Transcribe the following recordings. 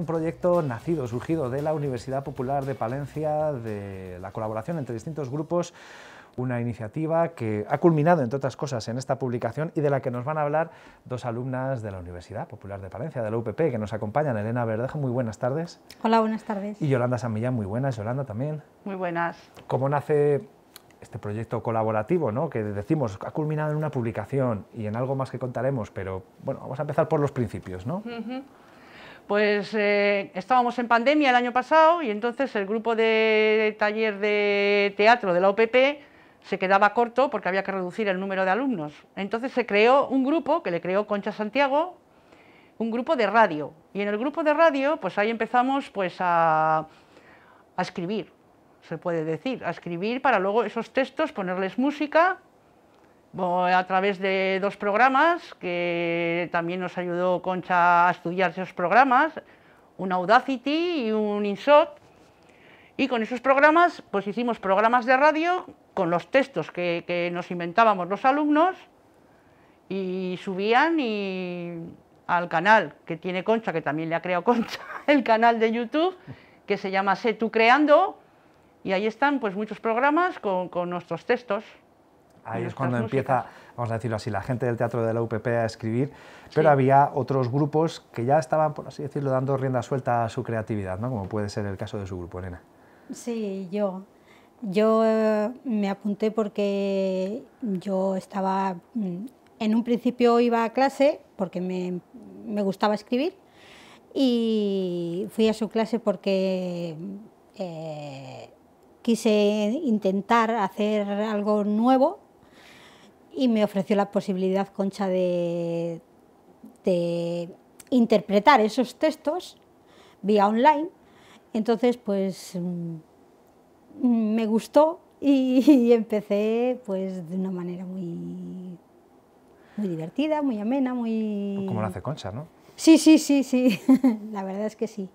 Un proyecto nacido, surgido de la Universidad Popular de Palencia, de la colaboración entre distintos grupos, una iniciativa que ha culminado, entre otras cosas, en esta publicación y de la que nos van a hablar dos alumnas de la Universidad Popular de Palencia, de la UPP, que nos acompañan. Elena Verdejo, muy buenas tardes. Hola, buenas tardes. Y Yolanda San muy buenas. Yolanda también. Muy buenas. ¿Cómo nace este proyecto colaborativo, ¿no? que decimos ha culminado en una publicación y en algo más que contaremos, pero bueno, vamos a empezar por los principios. ¿no? pues eh, estábamos en pandemia el año pasado y entonces el grupo de taller de teatro de la OPP se quedaba corto porque había que reducir el número de alumnos. Entonces se creó un grupo que le creó Concha Santiago, un grupo de radio. Y en el grupo de radio, pues ahí empezamos pues a, a escribir, se puede decir, a escribir para luego esos textos ponerles música a través de dos programas que también nos ayudó Concha a estudiar esos programas, un Audacity y un InShot. Y con esos programas, pues hicimos programas de radio con los textos que, nos inventábamos los alumnos y subían al canal que tiene Concha, que también le ha creado Concha, el canal de YouTube, que se llama Sé tú creando, y ahí están pues muchos programas con nuestros textos. Ahí es cuando empieza, vamos a decirlo así, la gente del teatro de la UPP a escribir, pero había otros grupos que ya estaban, por así decirlo, dando rienda suelta a su creatividad, ¿no? como puede ser el caso de su grupo, Elena. Sí, yo. Yo eh, me apunté porque yo estaba, mm, en un principio iba a clase porque me, gustaba escribir y fui a su clase porque eh, quise intentar hacer algo nuevo y me ofreció la posibilidad, Concha, de, interpretar esos textos vía online. Entonces, pues mm, me gustó y, empecé pues de una manera muy, divertida, muy amena, muy... Pues como lo hace Concha, ¿no? Sí, sí, sí, sí, la verdad es que sí.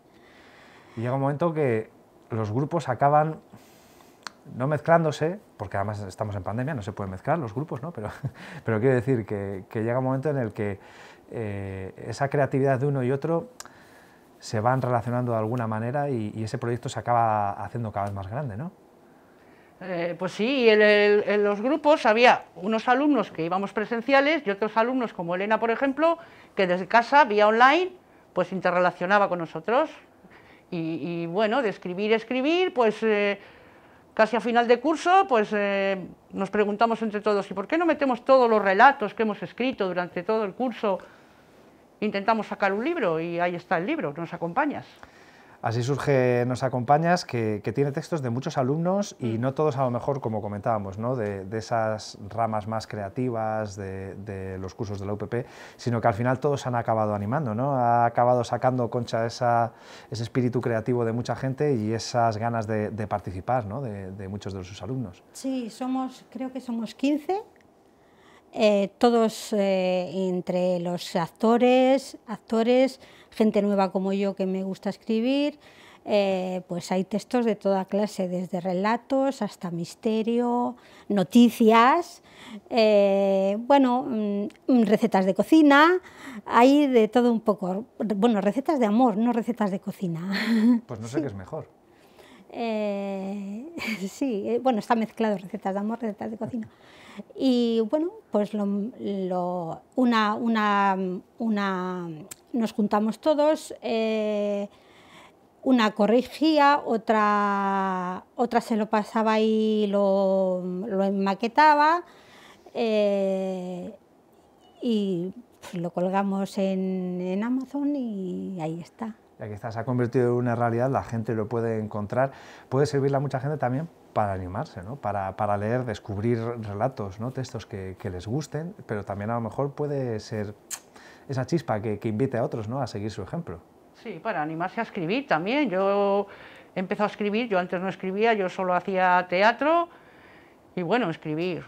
Y llega un momento que los grupos acaban no mezclándose, porque además estamos en pandemia, no se pueden mezclar los grupos, ¿no? pero, pero quiero decir que, llega un momento en el que eh, esa creatividad de uno y otro se van relacionando de alguna manera y, ese proyecto se acaba haciendo cada vez más grande, ¿no? Eh, pues sí, en, en, los grupos había unos alumnos que íbamos presenciales y otros alumnos como Elena, por ejemplo, que desde casa, vía online, pues interrelacionaba con nosotros. Y, bueno, de escribir, escribir, pues... Eh, Casi a final de curso, pues, eh, nos preguntamos entre todos, ¿y por qué no metemos todos los relatos que hemos escrito durante todo el curso? Intentamos sacar un libro y ahí está el libro, nos acompañas. Así surge Nos Acompañas, que, tiene textos de muchos alumnos y mm. no todos a lo mejor, como comentábamos, ¿no? de, esas ramas más creativas de, los cursos de la UPP, sino que al final todos han acabado animando, ¿no? ha acabado sacando concha ese espíritu creativo de mucha gente y esas ganas de, participar ¿no? de, muchos de sus alumnos. Sí, somos, creo que somos 15 eh, todos eh, entre los actores, actores, gente nueva como yo que me gusta escribir, eh, pues hay textos de toda clase, desde relatos hasta misterio, noticias, bueno, mm, recetas de cocina, hay de todo un poco. Bueno, recetas de amor, no recetas de cocina. Pues no sé qué es mejor. sí, eh, bueno, está mezclado recetas de amor, recetas de cocina. Y bueno, pues lo, una, una, una, nos juntamos todos, eh, una corrigía, otra, otra se lo pasaba y lo, lo eh, y lo colgamos en Amazon y ahí está ya que se ha convertido en una realidad, la gente lo puede encontrar, puede servirle a mucha gente también para animarse, para, leer, descubrir relatos, ¿no? textos que, les gusten, pero también a lo mejor puede ser esa chispa que, invite a otros ¿no? a seguir su ejemplo. Sí, para animarse a escribir también. Yo he empezado a escribir, yo antes no escribía, yo solo hacía teatro y bueno, escribir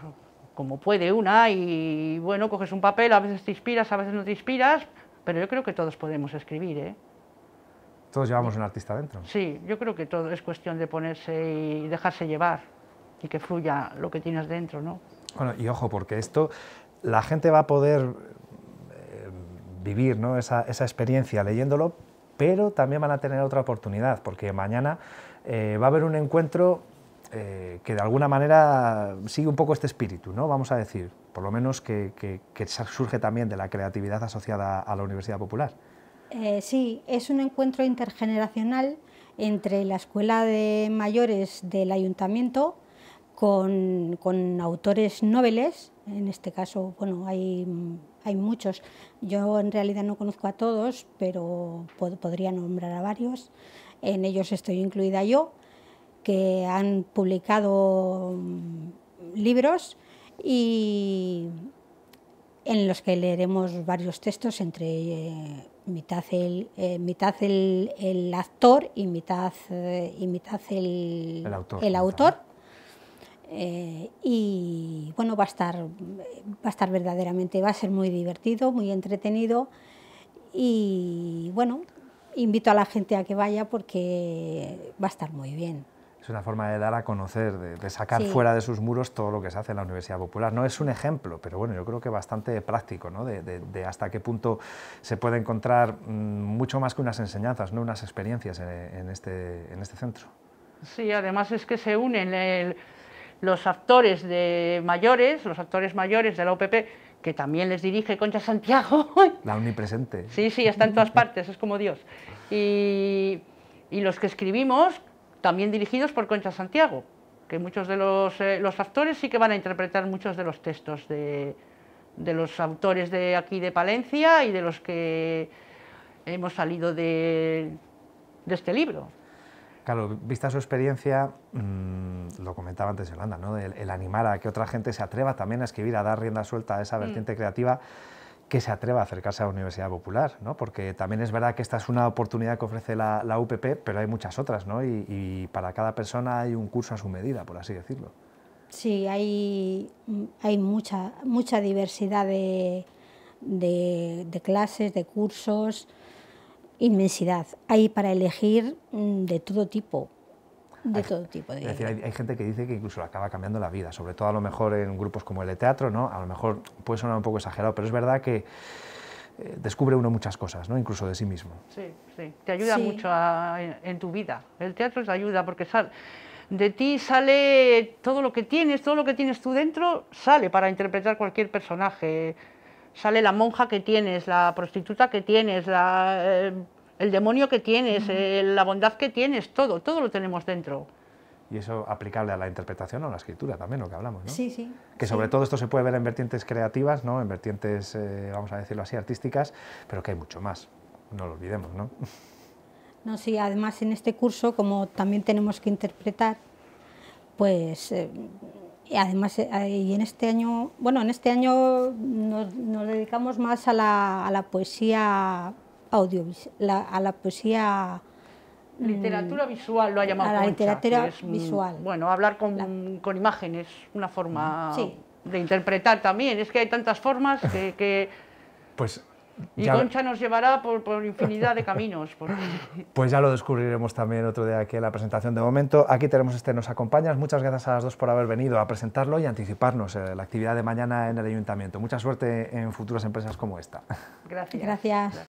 como puede una y bueno, coges un papel, a veces te inspiras, a veces no te inspiras, pero yo creo que todos podemos escribir, ¿eh? Todos llevamos un artista dentro. Sí, yo creo que todo es cuestión de ponerse y dejarse llevar y que fluya lo que tienes dentro, ¿no? Bueno, y ojo, porque esto la gente va a poder eh, vivir esa, experiencia leyéndolo, pero también van a tener otra oportunidad, porque mañana eh, va a haber un encuentro eh, que de alguna manera sigue un poco este espíritu, ¿no? vamos a decir, por lo menos que surge también de la creatividad asociada a la Universidad Popular. Eh, sí, es un encuentro intergeneracional entre la Escuela de Mayores del Ayuntamiento con, autores noveles, en este caso, bueno, hay, hay, muchos. Yo en realidad no conozco a todos, pero podría nombrar a varios. En ellos estoy incluida yo, que han publicado mm, libros y en los que leeremos varios textos entre... Eh, mitad el, eh, mitad el, actor y mitad, eh, y el, autor. Eh, y bueno, va a, estar, va a estar verdaderamente, va a ser muy divertido, muy entretenido. Y bueno, invito a la gente a que vaya porque va a estar muy bien es una forma de dar a conocer, de, sacar fuera de sus muros todo lo que se hace en la Universidad Popular. No es un ejemplo, pero bueno, yo creo que bastante práctico, ¿no? de, hasta qué punto se puede encontrar mm, mucho más que unas enseñanzas, no unas experiencias en, este, este, centro. Sí, además es que se unen los actores de mayores, los actores mayores de la OPP, que también les dirige Concha Santiago. La omnipresente. Sí, sí, está en todas partes, es como Dios. y los que escribimos, también dirigidos por Concha Santiago, que muchos de eh, los, actores sí que van a interpretar muchos de los textos de, los autores de aquí de Palencia y de los que hemos salido de, este libro. Claro, vista su experiencia, mm, lo comentaba antes Yolanda, El, animar a que otra gente se atreva también a escribir, a dar rienda suelta a esa mm. vertiente creativa que se atreva a acercarse a la Universidad Popular, ¿no? porque también es verdad que esta es una oportunidad que ofrece la, UPP, pero hay muchas otras, ¿no? Y, para cada persona hay un curso a su medida, por así decirlo. Sí, hay, mucha, mucha diversidad de, de clases, de cursos, inmensidad. Hay para elegir mm, de todo tipo, de todo tipo Es decir, hay, gente que dice que incluso acaba cambiando la vida, sobre todo a lo mejor en grupos como el de teatro, ¿no? A lo mejor puede sonar un poco exagerado, pero es verdad que eh, descubre uno muchas cosas, ¿no? Incluso de sí mismo. Sí, sí. Te ayuda mucho en, tu vida. El teatro te ayuda porque sal, de ti sale todo lo que tienes, todo lo que tienes tú dentro sale para interpretar cualquier personaje. Sale la monja que tienes, la prostituta que tienes, la... Eh, el demonio que tienes, eh, la bondad que tienes, todo, todo lo tenemos dentro. Y eso aplicable a la interpretación o a la escritura también, lo que hablamos, ¿no? Sí, sí. Que sobre todo esto se puede ver en vertientes creativas, ¿no? En vertientes, eh, vamos a decirlo así, artísticas, pero que hay mucho más, no lo olvidemos, ¿no? No, sí, además en este curso, como también tenemos que interpretar, pues... Eh, además, y en este año, bueno, en este año nos, dedicamos más a la poesía audiovisual, a la poesía... Mm, literatura visual lo ha llamado. A la literatura visual. Bueno, hablar con, con imágenes, una forma de interpretar también. Es que hay tantas formas que... Pues y Concha nos llevará por, infinidad de caminos. Pues ya lo descubriremos también otro día aquí en la presentación. De momento, aquí tenemos este Nos Acompañas. Muchas gracias a las dos por haber venido a presentarlo y anticiparnos eh, la actividad de mañana en el Ayuntamiento. Mucha suerte en futuras empresas como esta. Gracias. gracias.